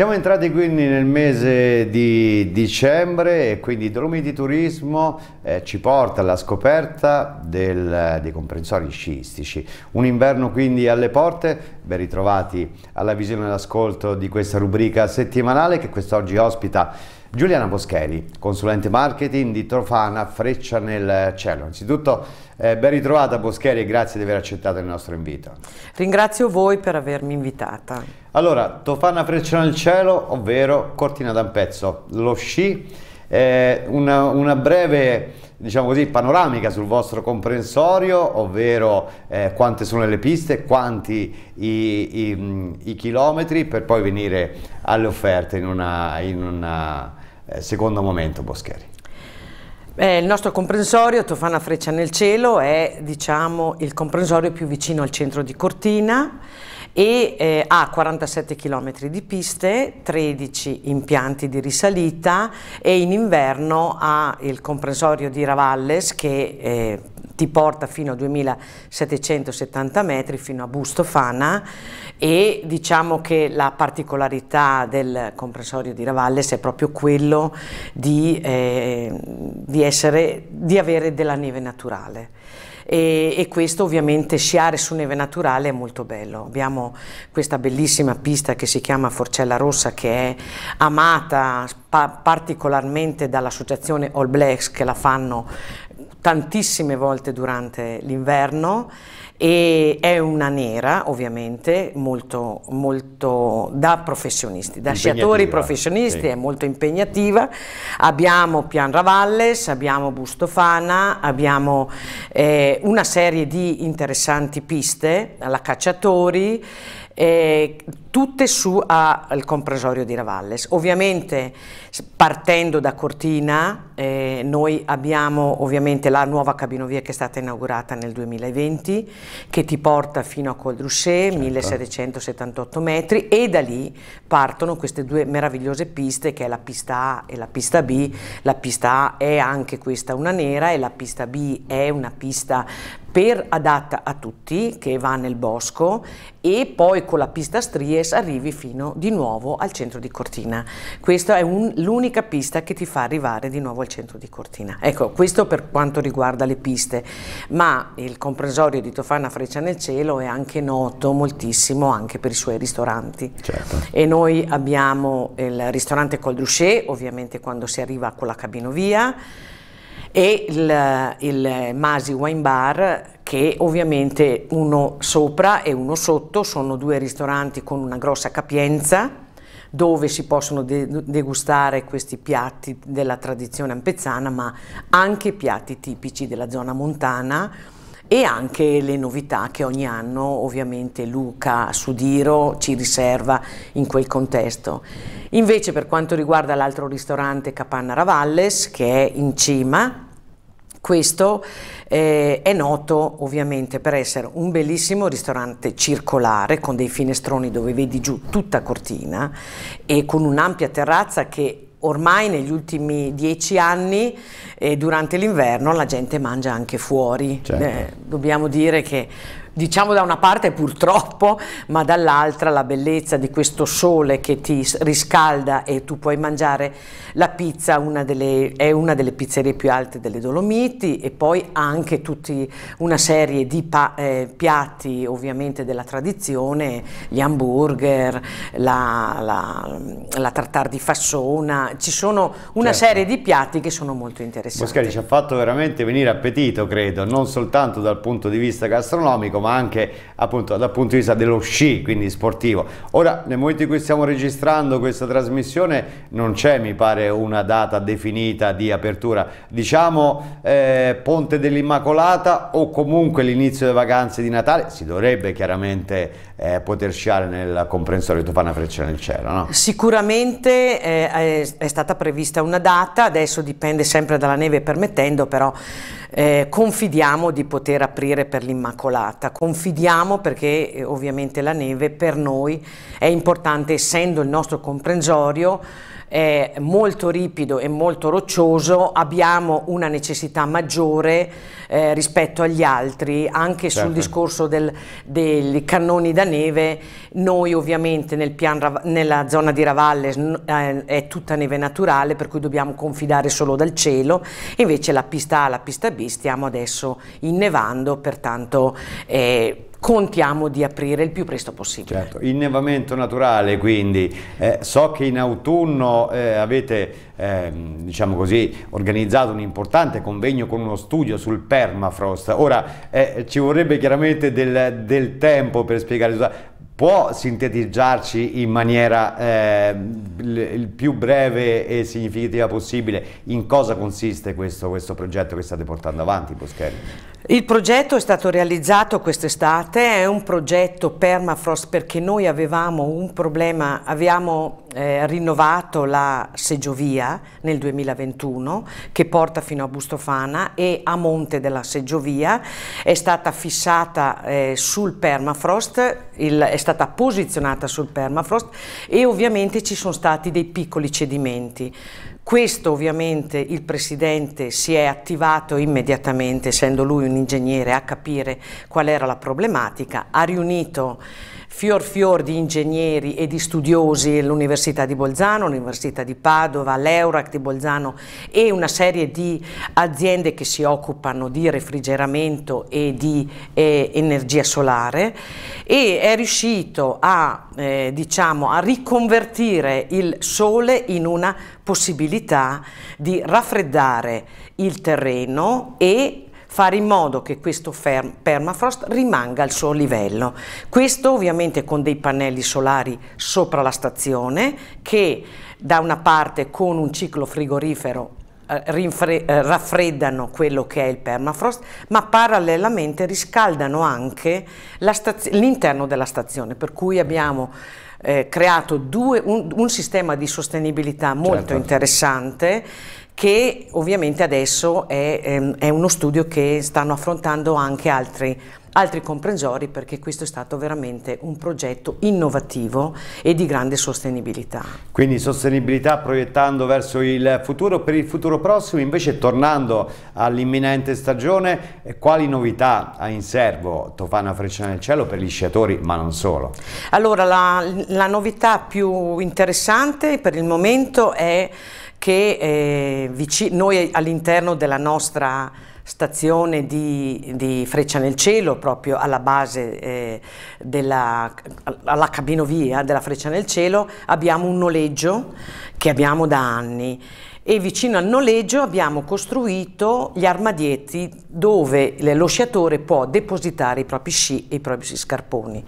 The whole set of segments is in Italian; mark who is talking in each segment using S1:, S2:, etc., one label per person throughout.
S1: Siamo entrati quindi nel mese di dicembre e quindi Dolomiti Turismo eh, ci porta alla scoperta del, dei comprensori sciistici. Un inverno quindi alle porte, ben ritrovati alla visione e all'ascolto di questa rubrica settimanale che quest'oggi ospita Giuliana Boscheri, consulente marketing di Trofana Freccia nel Cielo. Innanzitutto eh, ben ritrovata Boscheri e grazie di aver accettato il nostro invito.
S2: Ringrazio voi per avermi invitata.
S1: Allora, Trofana Freccia nel Cielo, ovvero Cortina d'Ampezzo, lo sci, eh, una, una breve diciamo così, panoramica sul vostro comprensorio, ovvero eh, quante sono le piste, quanti i, i, i, chilometri, per poi venire alle offerte in una, in una eh, secondo momento Boscheri.
S2: Eh, il nostro comprensorio, Tofana Freccia nel Cielo, è diciamo, il comprensorio più vicino al centro di Cortina e eh, ha 47 km di piste, 13 impianti di risalita e in inverno ha il comprensorio di Ravalles che eh, ti porta fino a 2770 metri, fino a Bustofana e diciamo che la particolarità del comprensorio di Ravalles è proprio quello di, eh, di, essere, di avere della neve naturale. E, e, questo ovviamente sciare su neve naturale è molto bello. Abbiamo questa bellissima pista che si chiama Forcella Rossa che è amata pa particolarmente dall'associazione All Blacks che la fanno tantissime volte durante l'inverno e è una nera ovviamente molto, molto da professionisti, da sciatori professionisti, sì. è molto impegnativa, abbiamo Pian Ravalles, abbiamo Bustofana, abbiamo eh, una serie di interessanti piste alla cacciatori, eh, tutte su al comprensorio di Ravalles. Ovviamente partendo da Cortina eh, noi abbiamo ovviamente la nuova cabinovia che è stata inaugurata nel 2020 che ti porta fino a Col Drusset, certo. 1778 metri e da lì partono queste due meravigliose piste che è la pista A e la pista B. La pista A è anche questa una nera e la pista B è una pista per adatta a tutti che va nel bosco e poi con la pista strie Valles arrivi fino di nuovo al centro di Cortina. Questa è l'unica pista che ti fa arrivare di nuovo al centro di Cortina. Ecco, questo per quanto riguarda le piste, ma il compresorio di Tofana Freccia nel Cielo è anche noto moltissimo anche per i suoi ristoranti. Certo. E noi abbiamo il ristorante Col Druchet, ovviamente quando si arriva con la cabinovia, e il, il Masi Wine Bar che ovviamente uno sopra e uno sotto sono due ristoranti con una grossa capienza dove si possono de degustare questi piatti della tradizione ampezzana, ma anche piatti tipici della zona montana e anche le novità che ogni anno ovviamente Luca Sudiro ci riserva in quel contesto. Invece per quanto riguarda l'altro ristorante Capanna Ravalles, che è in cima, questo eh, è noto ovviamente per essere un bellissimo ristorante circolare con dei finestroni dove vedi giù tutta Cortina e con un'ampia terrazza che ormai negli ultimi dieci anni eh, durante l'inverno la gente mangia anche fuori. Certo. Eh, dobbiamo dire che diciamo da una parte purtroppo, ma dall'altra la bellezza di questo sole che ti riscalda e tu puoi mangiare la pizza, una delle, è una delle pizzerie più alte delle Dolomiti e poi anche tutti, una serie di pa, eh, piatti ovviamente della tradizione, gli hamburger, la, la, la tartar di Fassona, ci sono una certo. serie di piatti che sono molto interessanti. Boscari ci
S1: ha fatto veramente venire appetito, credo, non soltanto dal punto di vista gastronomico, ma anche appunto dal punto di vista dello sci, quindi sportivo. Ora nel momento in cui stiamo registrando questa trasmissione non c'è mi pare una data definita di apertura, diciamo eh, Ponte dell'Immacolata o comunque l'inizio delle vacanze di Natale, si dovrebbe chiaramente eh, poter sciare nel comprensorio Tofana Freccia nel cielo. No?
S2: Sicuramente eh, è stata prevista una data, adesso dipende sempre dalla neve permettendo, però eh, confidiamo di poter aprire per l'Immacolata. Confidiamo perché eh, ovviamente la neve per noi è importante essendo il nostro comprensorio eh, molto ripido e molto roccioso abbiamo una necessità maggiore eh, rispetto agli altri, anche certo. sul discorso del, dei cannoni da neve, noi ovviamente nel pian, nella zona di Ravalle eh, è tutta neve naturale per cui dobbiamo confidare solo dal cielo, invece la pista A, la pista B stiamo adesso innevando, pertanto... Eh, contiamo di aprire il più presto possibile.
S1: Certo. Innevamento naturale quindi, eh, so che in autunno eh, avete ehm, diciamo così, organizzato un importante convegno con uno studio sul permafrost, ora eh, ci vorrebbe chiaramente del, del tempo per spiegare, può sintetizzarci in maniera eh, il più breve e significativa possibile in cosa consiste questo, questo progetto che state portando avanti Boschelli?
S2: Il progetto è stato realizzato quest'estate, è un progetto permafrost perché noi avevamo un problema, abbiamo eh, rinnovato la seggiovia nel 2021 che porta fino a Bustofana e a monte della seggiovia è stata fissata eh, sul permafrost, il, è stata posizionata sul permafrost e ovviamente ci sono stati dei piccoli cedimenti. Questo ovviamente il Presidente si è attivato immediatamente, essendo lui un ingegnere, a capire qual era la problematica, ha riunito fior fior di ingegneri e di studiosi, l'Università di Bolzano, l'Università di Padova, l'Eurac di Bolzano e una serie di aziende che si occupano di refrigeramento e di eh, energia solare e è riuscito a, eh, diciamo, a riconvertire il sole in una possibilità di raffreddare il terreno e fare in modo che questo permafrost rimanga al suo livello. Questo ovviamente con dei pannelli solari sopra la stazione che da una parte con un ciclo frigorifero eh, eh, raffreddano quello che è il permafrost, ma parallelamente riscaldano anche l'interno della stazione, per cui abbiamo eh, creato due, un, un, sistema di sostenibilità molto certo. interessante che ovviamente adesso è, ehm, è uno studio che stanno affrontando anche altri altri comprensori perché questo è stato
S1: veramente un progetto innovativo e di grande sostenibilità. Quindi sostenibilità proiettando verso il futuro, per il futuro prossimo invece tornando all'imminente stagione eh, quali novità ha in serbo Tofana Freccia nel Cielo per gli sciatori ma non solo?
S2: Allora la, la novità più interessante per il momento è che eh, noi all'interno della nostra stazione di, di, Freccia nel Cielo, proprio alla base eh, della alla cabinovia della Freccia nel Cielo, abbiamo un noleggio che abbiamo da anni e vicino al noleggio abbiamo costruito gli armadietti dove lo sciatore può depositare i propri sci e i propri scarponi.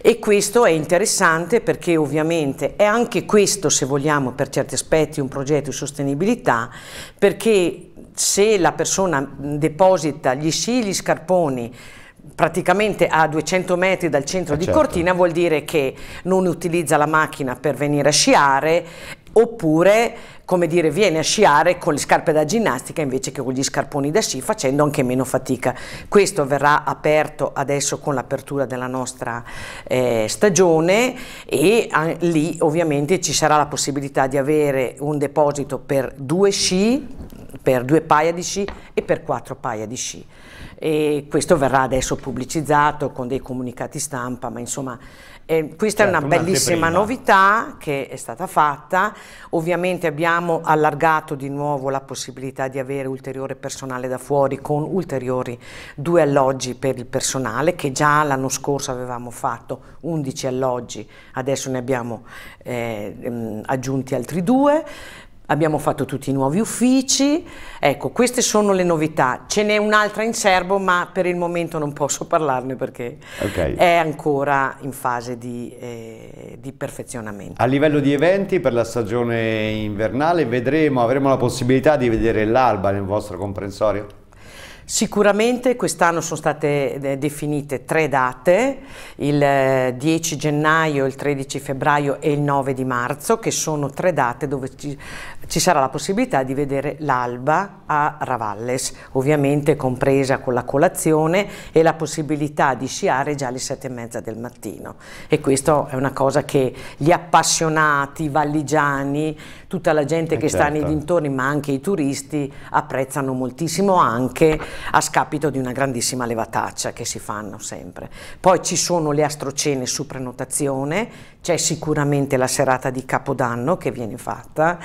S2: E questo è interessante perché ovviamente è anche questo, se vogliamo, per certi aspetti un progetto di sostenibilità, perché se la persona deposita gli sci, e gli scarponi, praticamente a 200 metri dal centro eh di certo. Cortina vuol dire che non utilizza la macchina per venire a sciare oppure come dire viene a sciare con le scarpe da ginnastica invece che con gli scarponi da sci facendo anche meno fatica questo verrà aperto adesso con l'apertura della nostra eh, stagione e ah, lì ovviamente ci sarà la possibilità di avere un deposito per due sci per due paia di sci e per quattro paia di sci. E questo verrà adesso pubblicizzato con dei comunicati stampa, ma insomma eh, questa certo, è una bellissima novità che è stata fatta. Ovviamente abbiamo allargato di nuovo la possibilità di avere ulteriore personale da fuori con ulteriori due alloggi per il personale che già l'anno scorso avevamo fatto 11 alloggi, adesso ne abbiamo eh, aggiunti altri due abbiamo fatto tutti i nuovi uffici, ecco queste sono le novità, ce n'è un'altra in serbo ma per il momento non posso parlarne perché okay. è ancora in fase di, eh, di, perfezionamento.
S1: A livello di eventi per la stagione invernale vedremo, avremo la possibilità di vedere l'alba nel vostro comprensorio? Sicuramente quest'anno sono state eh, definite tre date,
S2: il 10 eh, gennaio, il 13 febbraio e il 9 di marzo, che sono tre date dove ci, ci sarà la possibilità di vedere l'alba a Ravalles, ovviamente compresa con la colazione e la possibilità di sciare già alle sette e mezza del mattino. E questa è una cosa che gli appassionati, i valligiani, tutta la gente eh che certo. sta nei certo. dintorni, ma anche i turisti, apprezzano moltissimo anche a scapito di una grandissima levataccia che si fanno sempre. Poi ci sono le astrocene su prenotazione, c'è sicuramente la serata di Capodanno che viene fatta,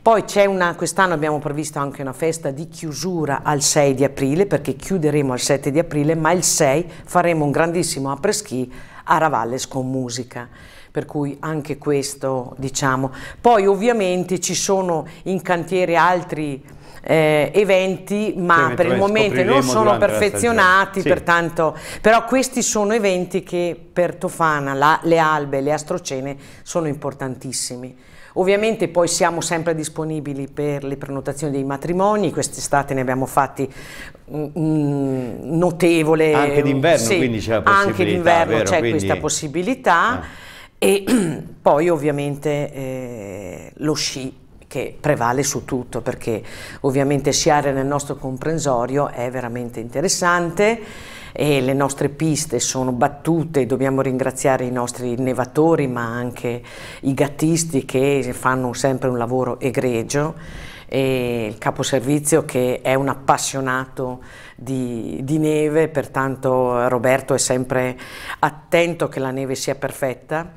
S2: poi c'è una, quest'anno abbiamo previsto anche una festa di chiusura al 6 di aprile perché chiuderemo al 7 di aprile, ma il 6 faremo un grandissimo apreschi a Ravalles con musica per cui anche questo diciamo. Poi ovviamente ci sono in cantiere altri eh, eventi, ma per il momento non sono perfezionati, sì. pertanto, però questi sono eventi che per Tofana, la, le albe, le astrocene sono importantissimi. Ovviamente poi siamo sempre disponibili per le prenotazioni dei matrimoni, quest'estate ne abbiamo fatti un notevole. Anche d'inverno sì, quindi c'è la possibilità. Anche d'inverno c'è quindi... questa possibilità. Ah. E poi ovviamente eh, lo sci che prevale su tutto perché ovviamente sciare nel nostro comprensorio è veramente interessante e le nostre piste sono battute, dobbiamo ringraziare i nostri nevatori ma anche i gattisti che fanno sempre un lavoro egregio e il caposervizio che è un appassionato di, di, neve, pertanto Roberto è sempre attento che la neve sia perfetta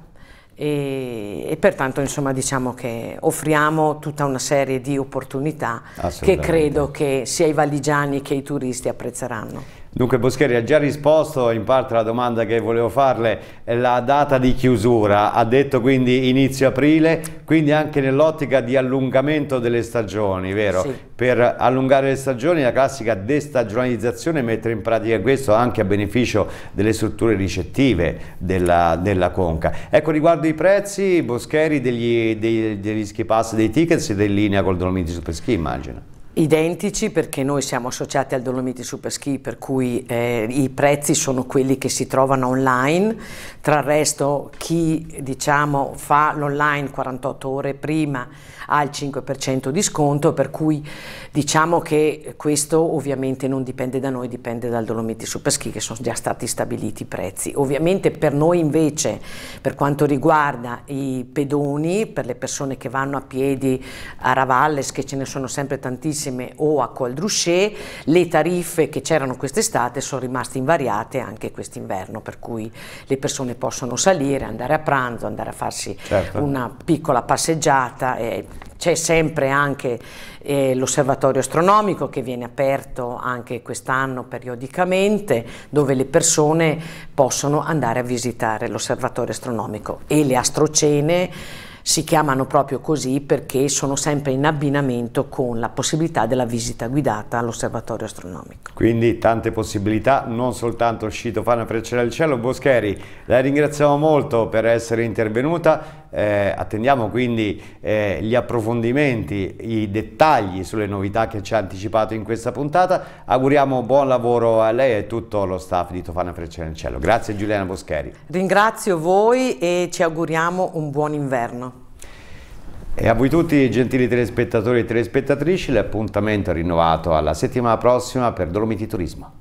S2: e, e pertanto insomma diciamo che offriamo tutta una serie di opportunità che credo che sia i valigiani che i turisti apprezzeranno.
S1: Dunque Boscheri ha già risposto in parte alla domanda che volevo farle, la data di chiusura, ha detto quindi inizio aprile, quindi anche nell'ottica di allungamento delle stagioni, vero? Sì. Per allungare le stagioni la classica destagionalizzazione mettere in pratica questo anche a beneficio delle strutture ricettive della, della Conca. Ecco riguardo i prezzi, Boscheri degli, degli, degli ski dei tickets e in linea col Dolomiti su Peschi immagino.
S2: Identici perché noi siamo associati al Dolomiti Superski per cui eh, i prezzi sono quelli che si trovano online, tra il resto chi diciamo, fa l'online 48 ore prima ha il 5% di sconto per cui diciamo che questo ovviamente non dipende da noi, dipende dal Dolomiti Superski che sono già stati stabiliti i prezzi. Ovviamente per noi invece per quanto riguarda i pedoni, per le persone che vanno a piedi a Ravalles che ce ne sono sempre tantissime Bellissime o a Col Druchet, le tariffe che c'erano quest'estate sono rimaste invariate anche quest'inverno, per cui le persone possono salire, andare a pranzo, andare a farsi certo. una piccola passeggiata. E, c'è sempre anche eh, l'osservatorio astronomico che viene aperto anche quest'anno periodicamente dove le persone possono andare a visitare l'osservatorio astronomico e le astrocene si chiamano proprio così perché sono sempre in abbinamento con la possibilità della visita guidata all'osservatorio
S1: astronomico. Quindi tante possibilità, non soltanto Scitofana per il cielo. Boscheri, la ringraziamo molto per essere intervenuta eh, attendiamo quindi eh, gli approfondimenti, i dettagli sulle novità che ci ha anticipato in questa puntata. Auguriamo buon lavoro a lei e a tutto lo staff di Tofana nel Cielo. Grazie Giuliana Boscheri.
S2: Ringrazio voi e ci auguriamo un buon inverno.
S1: E a voi tutti, gentili telespettatori e telespettatrici, l'appuntamento è rinnovato alla settimana prossima per Dolomiti Turismo.